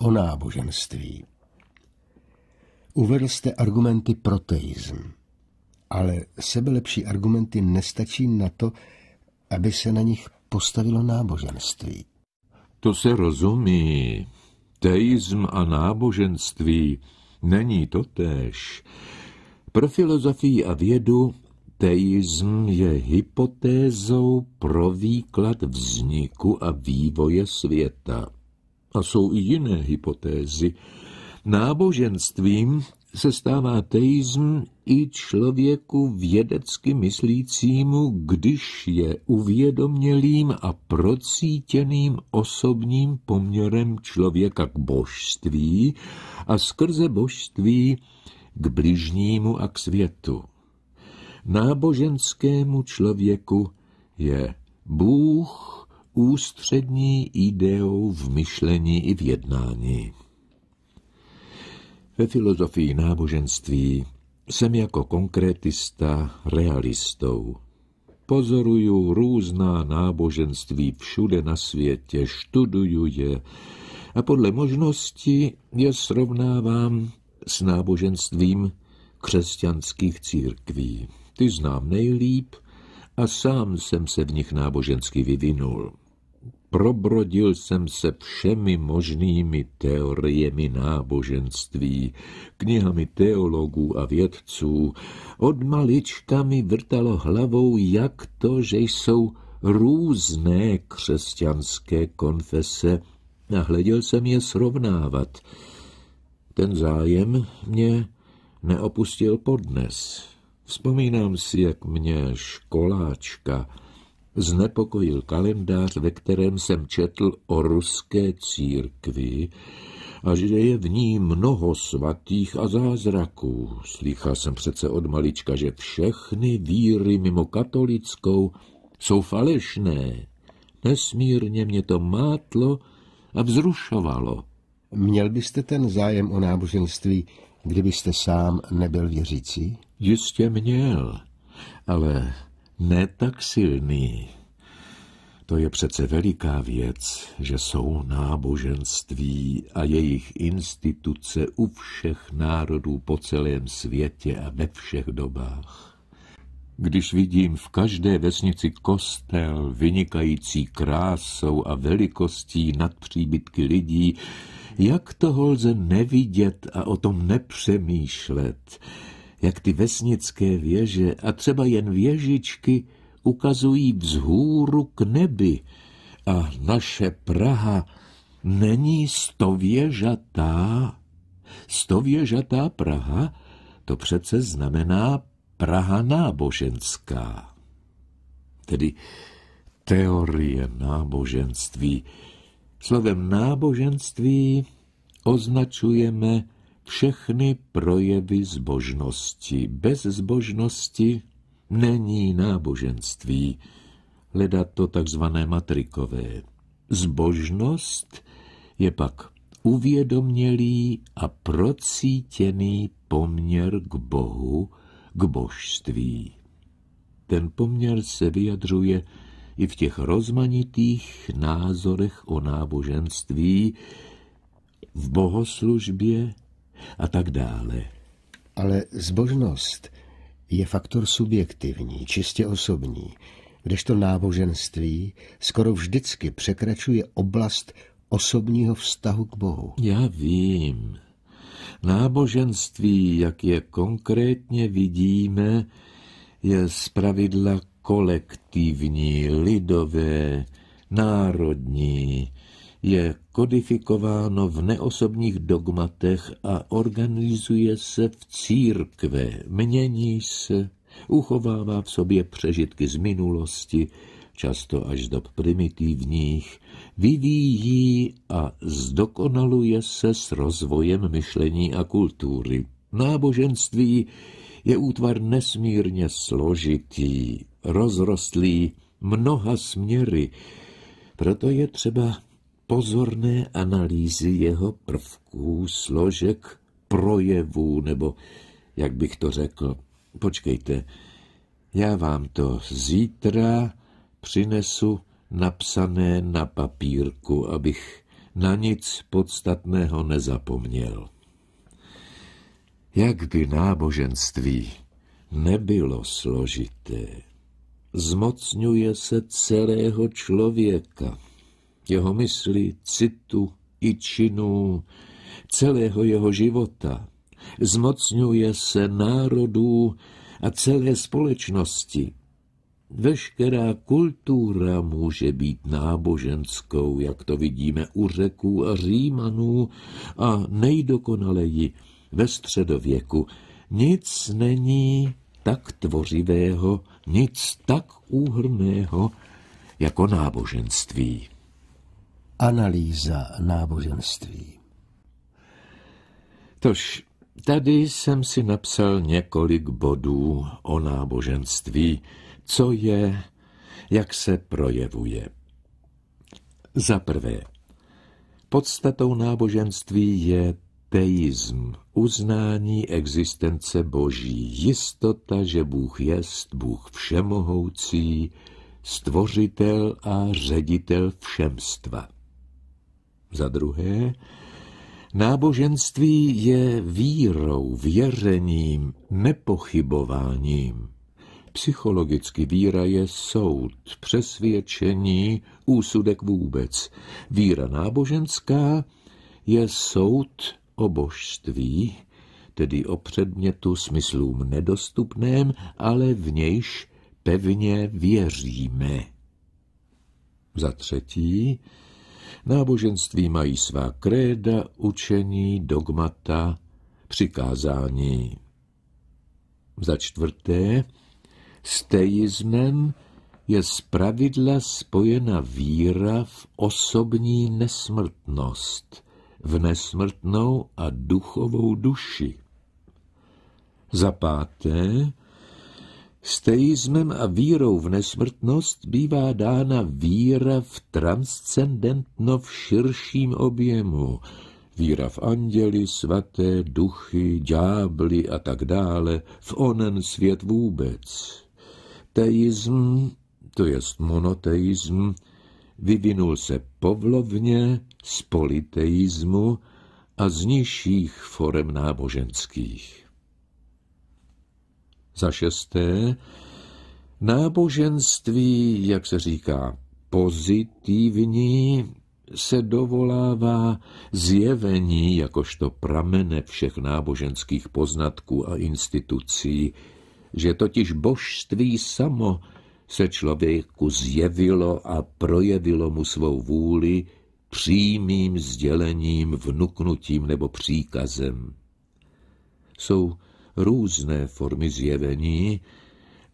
o náboženství. Uvedl jste argumenty proteism, ale sebelepší argumenty nestačí na to, aby se na nich postavilo náboženství. To se rozumí. Teism a náboženství není totéž. Pro filozofii a vědu Teism je hypotézou pro výklad vzniku a vývoje světa. A jsou i jiné hypotézy. Náboženstvím se stává teism i člověku vědecky myslícímu, když je uvědomělým a procítěným osobním poměrem člověka k božství a skrze božství k bližnímu a k světu. Náboženskému člověku je Bůh ústřední ideou v myšlení i v jednání. Ve filozofii náboženství jsem jako konkretista realistou. Pozoruju různá náboženství všude na světě, študuju je a podle možnosti je srovnávám s náboženstvím křesťanských církví. Ty znám nejlíp a sám jsem se v nich nábožensky vyvinul probrodil jsem se všemi možnými teoriemi náboženství, knihami teologů a vědců. Od malička mi vrtalo hlavou, jak to, že jsou různé křesťanské konfese. Nahleděl jsem je srovnávat. Ten zájem mě neopustil podnes. Vzpomínám si, jak mě školáčka znepokojil kalendář, ve kterém jsem četl o ruské církvi a že je v ní mnoho svatých a zázraků. Slychal jsem přece od malička, že všechny víry mimo katolickou jsou falešné. Nesmírně mě to mátlo a vzrušovalo. Měl byste ten zájem o náboženství, kdybyste sám nebyl věřící? Jistě měl, ale ne tak silný. To je přece veliká věc, že jsou náboženství a jejich instituce u všech národů po celém světě a ve všech dobách. Když vidím v každé vesnici kostel vynikající krásou a velikostí nad příbytky lidí, jak to lze nevidět a o tom nepřemýšlet, jak ty vesnické věže a třeba jen věžičky ukazují vzhůru k nebi a naše Praha není stověžatá. Stověžatá Praha to přece znamená Praha náboženská. Tedy teorie náboženství. Slovem náboženství označujeme všechny projevy zbožnosti. Bez zbožnosti není náboženství, leda to takzvané matrikové. Zbožnost je pak uvědomělý a procítěný poměr k Bohu, k božství. Ten poměr se vyjadřuje i v těch rozmanitých názorech o náboženství, v bohoslužbě a tak dále. Ale zbožnost je faktor subjektivní, čistě osobní, kdežto náboženství skoro vždycky překračuje oblast osobního vztahu k Bohu. Já vím. Náboženství, jak je konkrétně vidíme, je zpravidla kolektivní, lidové, národní, je kodifikováno v neosobních dogmatech a organizuje se v církve, mění se, uchovává v sobě přežitky z minulosti, často až z dob primitivních, vyvíjí a zdokonaluje se s rozvojem myšlení a kultury. Náboženství je útvar nesmírně složitý, rozrostlý mnoha směry, proto je třeba pozorné analýzy jeho prvků, složek, projevů, nebo jak bych to řekl. Počkejte, já vám to zítra přinesu napsané na papírku, abych na nic podstatného nezapomněl. Jak by náboženství nebylo složité, zmocňuje se celého člověka – jeho mysli, citu i činů, celého jeho života. Zmocňuje se národů a celé společnosti. Veškerá kultura může být náboženskou, jak to vidíme u řeků a římanů, a nejdokonaleji ve středověku. Nic není tak tvořivého, nic tak úhrného jako náboženství. Analýza náboženství. Tož tady jsem si napsal několik bodů o náboženství, co je, jak se projevuje. Za prvé, podstatou náboženství je teism, uznání existence Boží, jistota, že Bůh jest, Bůh všemohoucí, stvořitel a ředitel všemstva. Za druhé, náboženství je vírou, věřením, nepochybováním. Psychologicky víra je soud, přesvědčení, úsudek vůbec. Víra náboženská je soud o božství, tedy o předmětu smyslům nedostupném, ale v nějž pevně věříme. Za třetí, Náboženství mají svá kréda, učení, dogmata, přikázání. Za čtvrté, s teismem je zpravidla spojena víra v osobní nesmrtnost, v nesmrtnou a duchovou duši. Za páté, s teizmem a vírou v nesmrtnost bývá dána víra v transcendentno v širším objemu, víra v anděli, svaté, duchy, ďábly a tak dále, v onen svět vůbec. Teism, to jest monoteism, vyvinul se povlovně z politeismu a z nižších forem náboženských. Za šesté, náboženství, jak se říká, pozitivní, se dovolává zjevení jakožto pramene všech náboženských poznatků a institucí, že totiž božství samo se člověku zjevilo a projevilo mu svou vůli přímým sdělením, vnuknutím nebo příkazem. Jsou různé formy zjevení,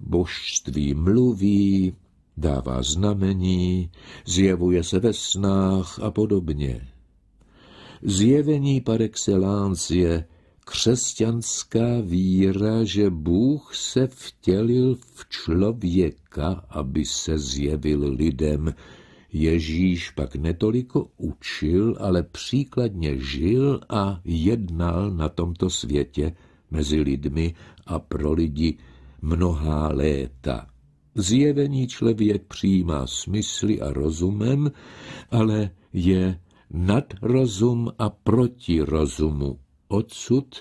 božství mluví, dává znamení, zjevuje se ve snách a podobně. Zjevení par excellence je křesťanská víra, že Bůh se vtělil v člověka, aby se zjevil lidem. Ježíš pak netoliko učil, ale příkladně žil a jednal na tomto světě, mezi lidmi a pro lidi mnohá léta. Zjevení člověk přijímá smysly a rozumem, ale je nad rozum a proti rozumu. Odsud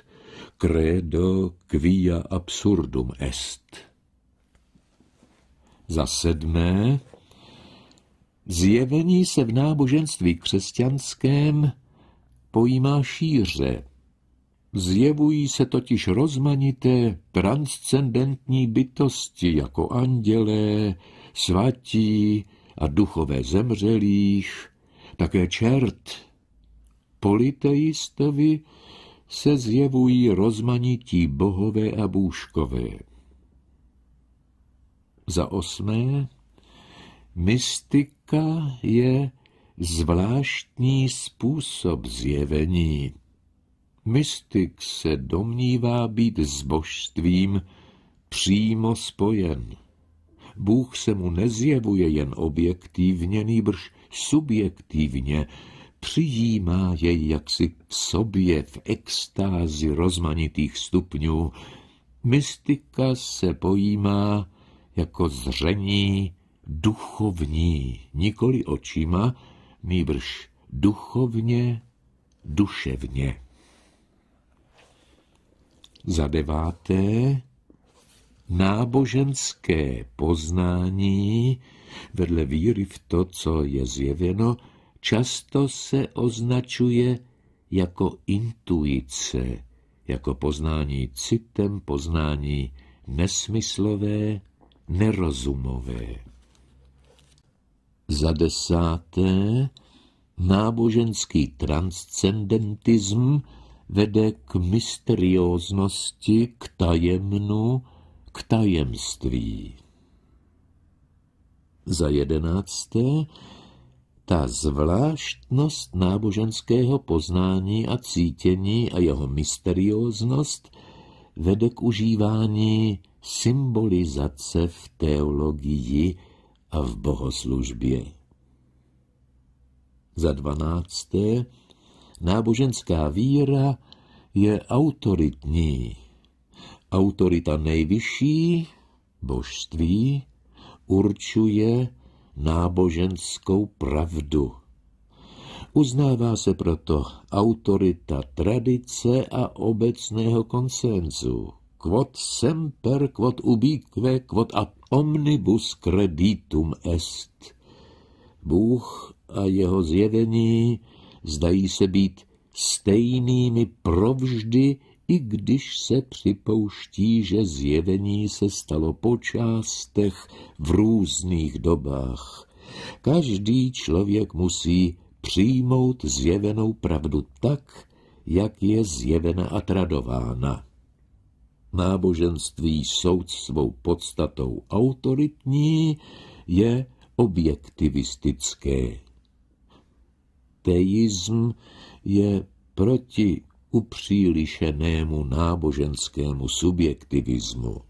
credo quia absurdum est. Za sedmé, zjevení se v náboženství křesťanském pojímá šíře, Zjevují se totiž rozmanité transcendentní bytosti jako andělé, svatí a duchové zemřelých, také čert. Politeistovi se zjevují rozmanití bohové a bůžkové. Za osmé, mystika je zvláštní způsob zjevení mystik se domnívá být s božstvím přímo spojen. Bůh se mu nezjevuje jen objektivně, nýbrž subjektivně, přijímá jej jaksi v sobě v extázi rozmanitých stupňů. Mystika se pojímá jako zření duchovní, nikoli očima, nýbrž duchovně, duševně. Za deváté, náboženské poznání vedle víry v to, co je zjeveno, často se označuje jako intuice, jako poznání citem, poznání nesmyslové, nerozumové. Za desáté, náboženský transcendentism vede k mysterióznosti, k tajemnu, k tajemství. Za jedenácté, ta zvláštnost náboženského poznání a cítění a jeho mysterióznost vede k užívání symbolizace v teologii a v bohoslužbě. Za dvanácté, Náboženská víra je autoritní. Autorita nejvyšší, božství, určuje náboženskou pravdu. Uznává se proto autorita tradice a obecného konsenzu. Quod semper, quod ubique, quod ad omnibus creditum est. Bůh a jeho zjevení zdají se být stejnými provždy, i když se připouští, že zjevení se stalo po částech v různých dobách. Každý člověk musí přijmout zjevenou pravdu tak, jak je zjevena a tradována. Náboženství soud svou podstatou autoritní je objektivistické teism je proti upřílišenému náboženskému subjektivismu.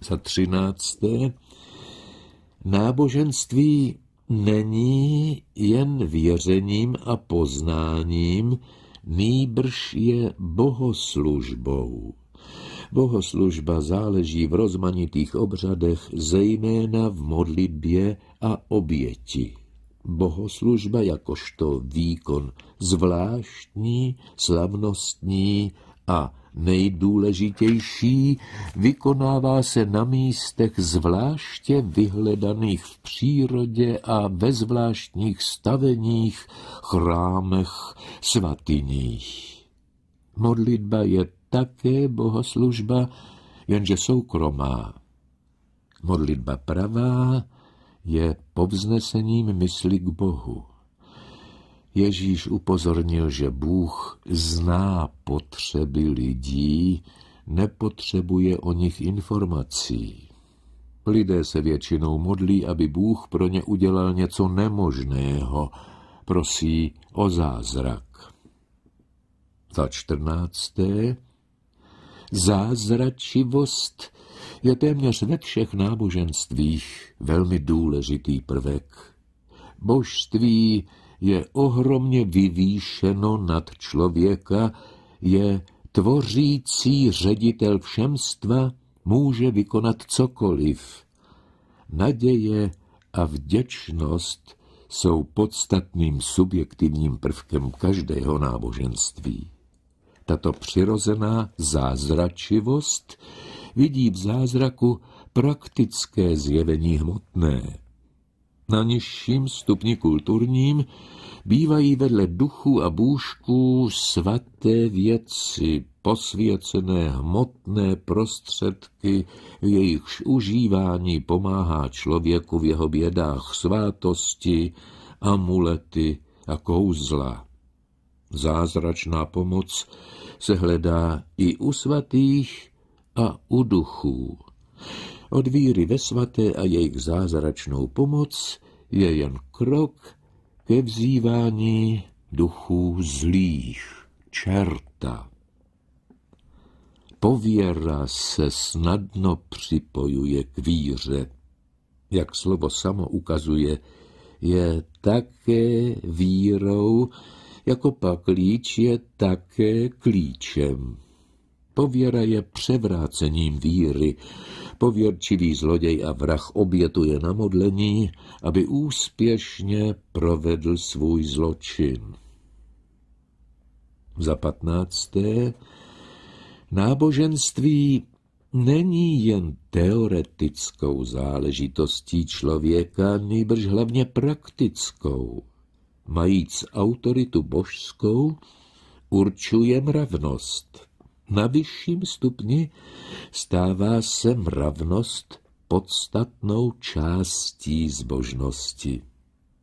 Za třinácté, náboženství není jen věřením a poznáním, nýbrž je bohoslužbou. Bohoslužba záleží v rozmanitých obřadech, zejména v modlitbě a oběti. Bohoslužba jakožto výkon zvláštní, slavnostní a nejdůležitější, vykonává se na místech zvláště vyhledaných v přírodě a ve zvláštních staveních, chrámech, svatyních. Modlitba je také bohoslužba, jenže soukromá. Modlitba pravá je povznesením mysli k Bohu. Ježíš upozornil, že Bůh zná potřeby lidí, nepotřebuje o nich informací. Lidé se většinou modlí, aby Bůh pro ně udělal něco nemožného, prosí o zázrak. Za čtrnácté Zázračivost je téměř ve všech náboženstvích velmi důležitý prvek. Božství je ohromně vyvýšeno nad člověka, je tvořící ředitel všemstva, může vykonat cokoliv. Naděje a vděčnost jsou podstatným subjektivním prvkem každého náboženství. Tato přirozená zázračivost vidí v zázraku praktické zjevení hmotné. Na nižším stupni kulturním bývají vedle duchu a bůžků svaté věci, posvěcené hmotné prostředky, v jejichž užívání pomáhá člověku v jeho bědách svátosti, amulety a kouzla. Zázračná pomoc se hledá i u svatých a u duchů. Od víry ve svaté a jejich zázračnou pomoc je jen krok ke vzývání duchů zlých, čerta. Pověra se snadno připojuje k víře. Jak slovo samo ukazuje, je také vírou, jako pak klíč je také klíčem. Pověra je převrácením víry. Pověrčivý zloděj a vrah obětuje na modlení, aby úspěšně provedl svůj zločin. Za patnácté, náboženství není jen teoretickou záležitostí člověka, nejbrž hlavně praktickou majíc autoritu božskou, určuje mravnost. Na vyšším stupni stává se mravnost podstatnou částí zbožnosti.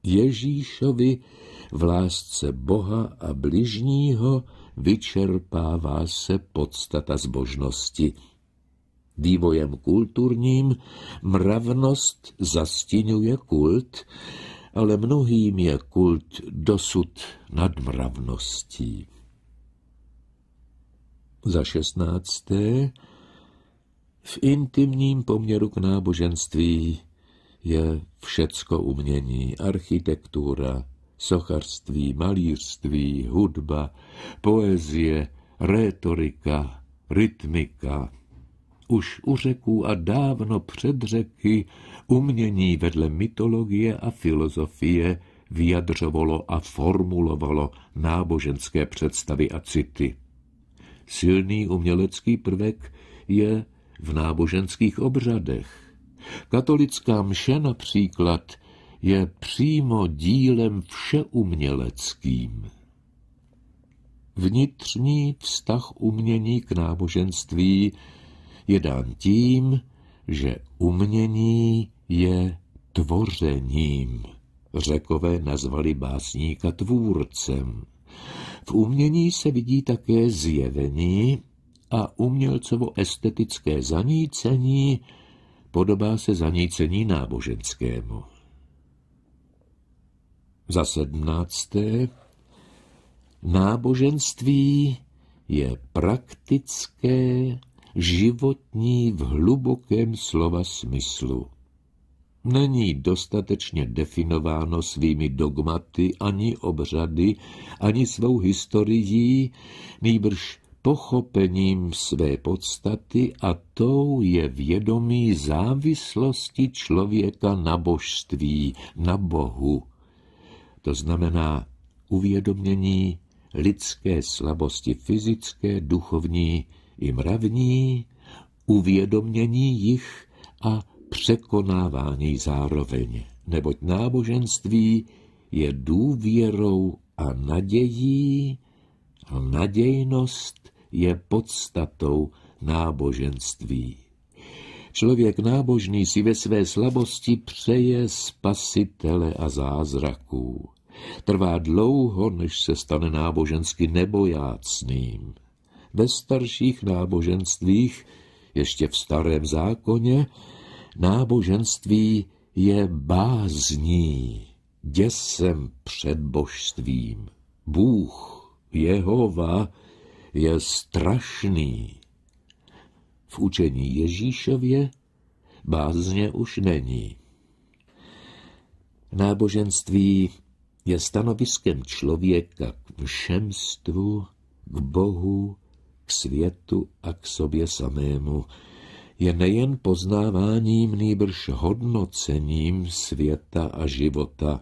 Ježíšovi v lásce Boha a bližního vyčerpává se podstata zbožnosti. Vývojem kulturním mravnost zastínuje kult, ale mnohým je kult dosud nadmravností. Za šestnácté, v intimním poměru k náboženství je všecko umění, architektura, sochařství, malířství, hudba, poezie, rétorika, rytmika, už u řeků a dávno před řeky umění vedle mytologie a filozofie vyjadřovalo a formulovalo náboženské představy a city. Silný umělecký prvek je v náboženských obřadech. Katolická mše například je přímo dílem všeuměleckým. Vnitřní vztah umění k náboženství je dán tím, že umění je tvořením. Řekové nazvali básníka tvůrcem. V umění se vidí také zjevení a umělcovo-estetické zanícení podobá se zanícení náboženskému. Za sedmnácté, náboženství je praktické životní v hlubokém slova smyslu. Není dostatečně definováno svými dogmaty ani obřady, ani svou historií, nýbrž pochopením své podstaty a tou je vědomí závislosti člověka na božství, na Bohu. To znamená uvědomění lidské slabosti fyzické, duchovní i mravní, uvědomění jich a překonávání zároveň, neboť náboženství je důvěrou a nadějí, a nadějnost je podstatou náboženství. Člověk nábožný si ve své slabosti přeje spasitele a zázraků. Trvá dlouho, než se stane nábožensky nebojácným ve starších náboženstvích, ještě v starém zákoně, náboženství je bázní, děsem před božstvím. Bůh, Jehova, je strašný. V učení Ježíšově bázně už není. Náboženství je stanoviskem člověka k všemstvu, k Bohu, k světu a k sobě samému, je nejen poznáváním, nýbrž hodnocením světa a života.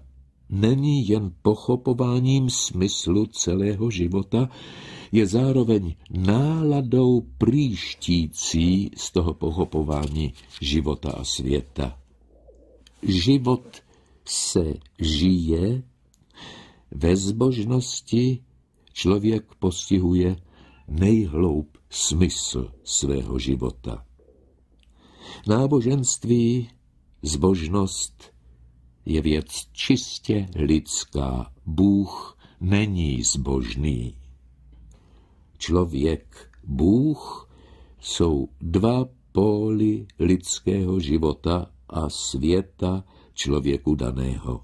Není jen pochopováním smyslu celého života, je zároveň náladou příštící z toho pochopování života a světa. Život se žije, ve zbožnosti člověk postihuje nejhloub smysl svého života. Náboženství, zbožnost je věc čistě lidská. Bůh není zbožný. Člověk, Bůh jsou dva póly lidského života a světa člověku daného.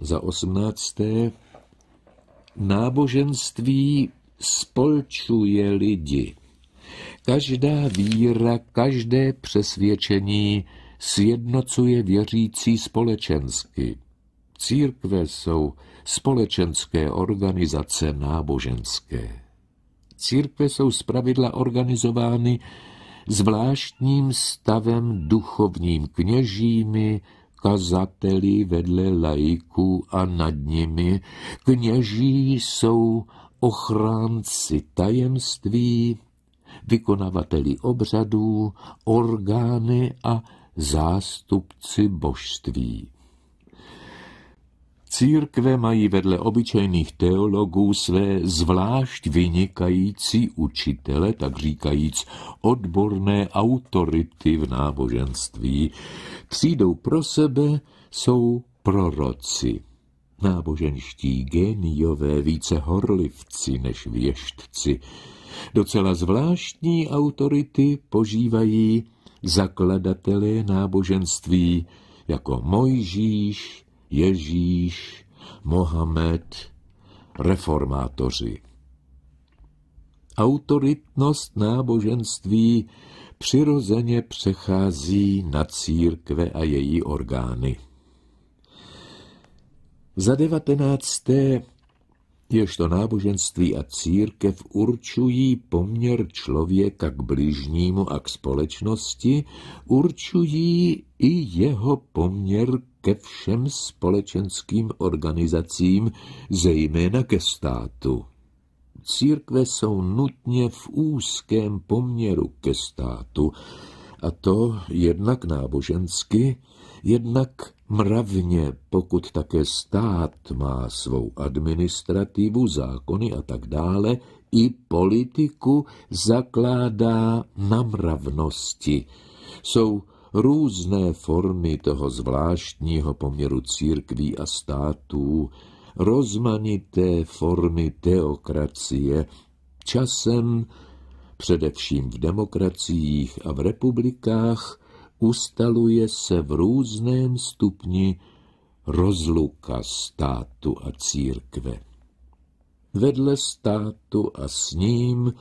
Za osmnácté Náboženství spolčuje lidi. Každá víra, každé přesvědčení sjednocuje věřící společensky. Církve jsou společenské organizace náboženské. Církve jsou zpravidla organizovány zvláštním stavem duchovním kněžími, kazateli vedle laiků a nad nimi, kněží jsou ochránci tajemství, vykonavateli obřadů, orgány a zástupci božství. Církve mají vedle obyčejných teologů své zvlášť vynikající učitele, tak říkajíc odborné autority v náboženství. Třídou pro sebe jsou proroci, náboženští géniové, více horlivci než věštci. Docela zvláštní autority požívají zakladatelé náboženství jako Mojžíš, Ježíš, Mohamed, reformátoři. Autoritnost náboženství přirozeně přechází na církve a její orgány. Za devatenácté ježto náboženství a církev určují poměr člověka k bližnímu a k společnosti, určují i jeho poměr ke všem společenským organizacím, zejména ke státu. Církve jsou nutně v úzkém poměru ke státu, a to jednak nábožensky, Jednak mravně, pokud také stát má svou administrativu, zákony a tak dále, i politiku zakládá na mravnosti. Jsou různé formy toho zvláštního poměru církví a států, rozmanité formy teokracie, časem, především v demokraciích a v republikách, ustaluje se v různém stupni rozluka státu a církve. Vedle státu a s ním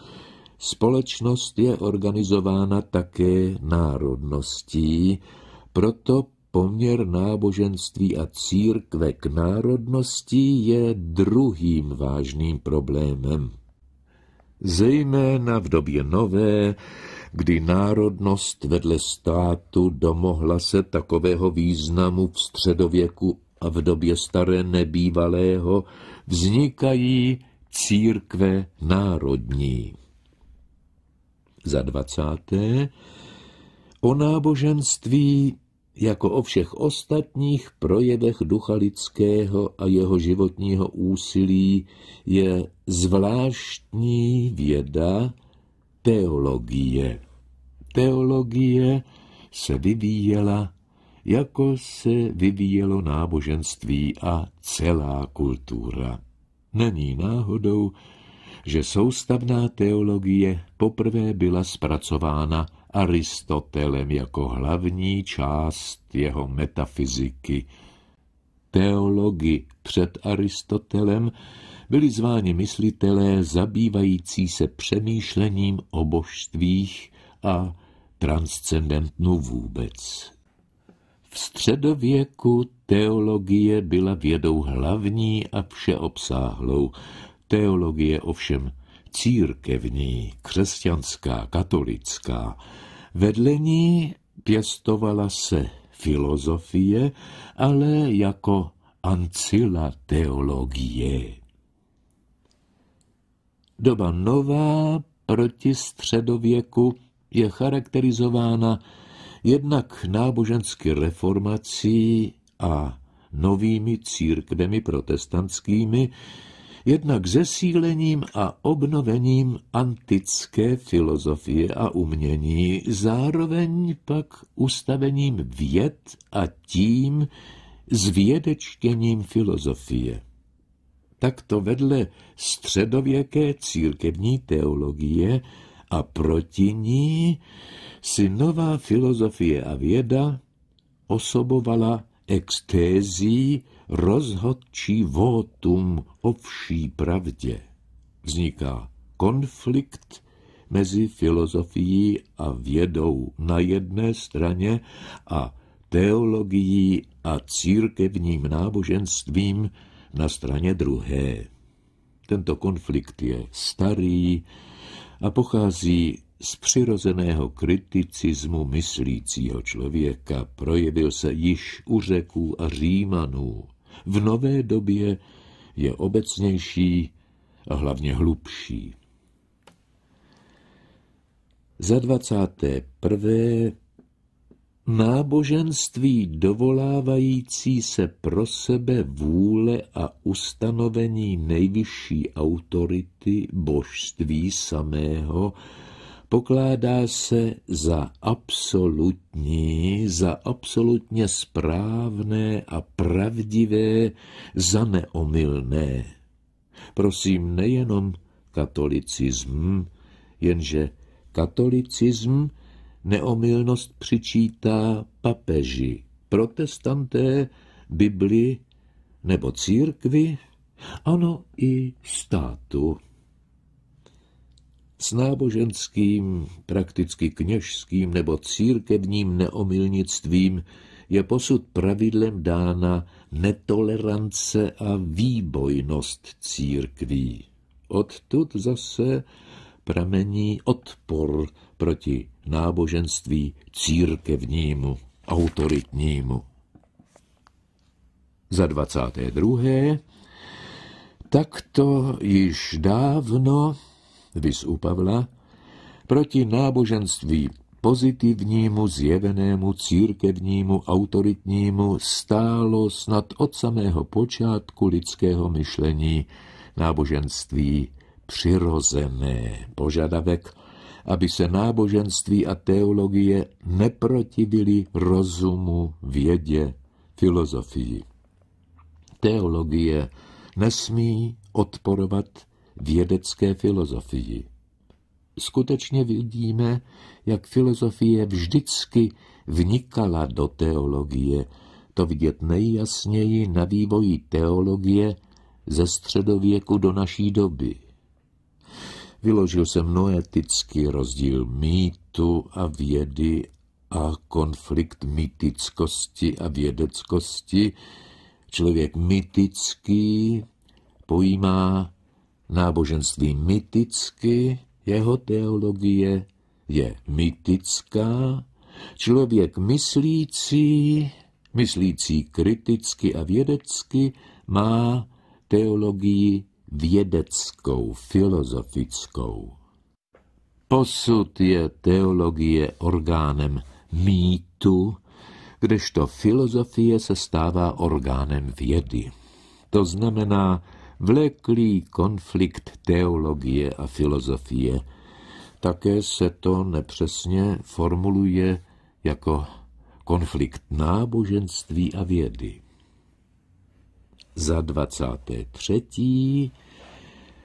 společnost je organizována také národností, proto poměr náboženství a církve k národnosti je druhým vážným problémem. Zejména v době nové kdy národnost vedle státu domohla se takového významu v středověku a v době staré nebývalého, vznikají církve národní. Za dvacáté, o náboženství jako o všech ostatních projevech ducha lidského a jeho životního úsilí je zvláštní věda, teologie. Teologie se vyvíjela, jako se vyvíjelo náboženství a celá kultura. Není náhodou, že soustavná teologie poprvé byla zpracována Aristotelem jako hlavní část jeho metafyziky. Teologi před Aristotelem byli zváni myslitelé zabývající se přemýšlením o božstvích a transcendentnu vůbec. V středověku teologie byla vědou hlavní a všeobsáhlou. Teologie ovšem církevní, křesťanská, katolická. Vedle ní pěstovala se filozofie, ale jako ancila teologie. Doba nová proti středověku je charakterizována jednak nábožensky reformací a novými církvemi protestantskými, jednak zesílením a obnovením antické filozofie a umění, zároveň pak ustavením věd a tím zvědečtěním filozofie takto vedle středověké církevní teologie a proti ní si nová filozofie a věda osobovala extézí rozhodčí votum o vší pravdě. Vzniká konflikt mezi filozofií a vědou na jedné straně a teologií a církevním náboženstvím na straně druhé. Tento konflikt je starý a pochází z přirozeného kriticismu myslícího člověka. Projevil se již u řeků a římanů. V nové době je obecnější a hlavně hlubší. Za 21 náboženství dovolávající se pro sebe vůle a ustanovení nejvyšší autority božství samého pokládá se za absolutní, za absolutně správné a pravdivé, za neomylné. Prosím, nejenom katolicism, jenže katolicism – neomylnost přičítá papeži, protestanté, Bibli nebo církvi, ano i státu. S náboženským, prakticky kněžským nebo církevním neomilnictvím je posud pravidlem dána netolerance a výbojnost církví. Odtud zase pramení odpor proti náboženství církevnímu, autoritnímu. Za 22. Takto již dávno, vys u Pavla, proti náboženství pozitivnímu, zjevenému, církevnímu, autoritnímu stálo snad od samého počátku lidského myšlení náboženství přirozené, požadavek aby se náboženství a teologie neprotivily rozumu, vědě, filozofii. Teologie nesmí odporovat vědecké filozofii. Skutečně vidíme, jak filozofie vždycky vnikala do teologie. To vidět nejjasněji na vývoji teologie ze středověku do naší doby – Vyložil jsem noetický rozdíl mýtu a vědy a konflikt mytickosti a vědeckosti. Člověk mytický pojímá náboženství mýticky, jeho teologie je mytická, člověk myslící, myslící kriticky a vědecky, má teologii vědeckou, filozofickou. Posud je teologie orgánem mýtu, kdežto filozofie se stává orgánem vědy. To znamená vleklý konflikt teologie a filozofie. Také se to nepřesně formuluje jako konflikt náboženství a vědy za 23.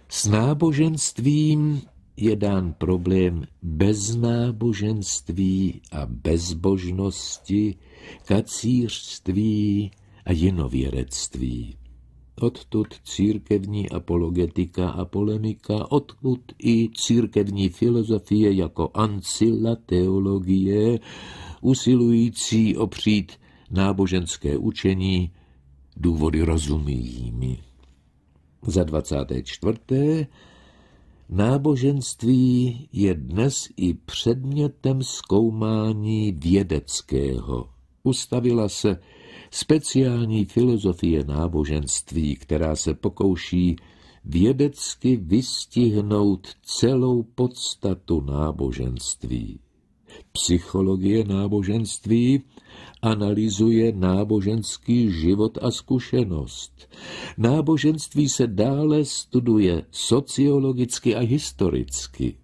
S náboženstvím je dán problém bez náboženství a bezbožnosti, kacířství a jinověrectví. Odtud církevní apologetika a polemika, odkud i církevní filozofie jako ancilla teologie, usilující opřít náboženské učení důvody rozumí. Za 24. Náboženství je dnes i předmětem zkoumání vědeckého. Ustavila se speciální filozofie náboženství, která se pokouší vědecky vystihnout celou podstatu náboženství psychologie náboženství analyzuje náboženský život a zkušenost. Náboženství se dále studuje sociologicky a historicky.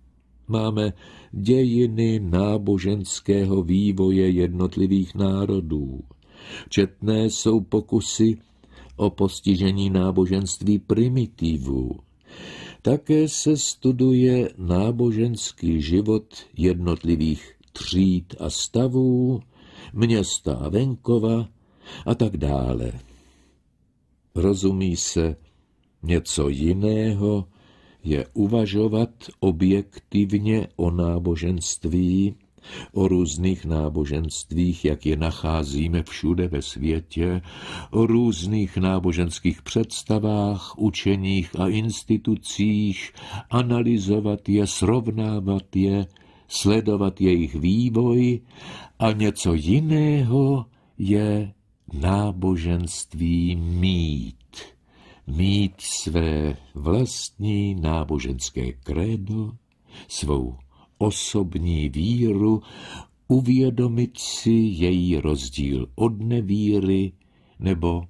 Máme dějiny náboženského vývoje jednotlivých národů. Četné jsou pokusy o postižení náboženství primitivů. Také se studuje náboženský život jednotlivých tříd a stavů, města a venkova a tak dále. Rozumí se, něco jiného je uvažovat objektivně o náboženství, o různých náboženstvích, jak je nacházíme všude ve světě, o různých náboženských představách, učeních a institucích, analyzovat je, srovnávat je, sledovat jejich vývoj a něco jiného je náboženství mít. Mít své vlastní náboženské krédo, svou osobní víru, uvědomit si její rozdíl od nevíry nebo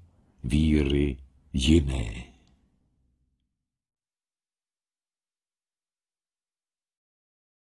víry jiné.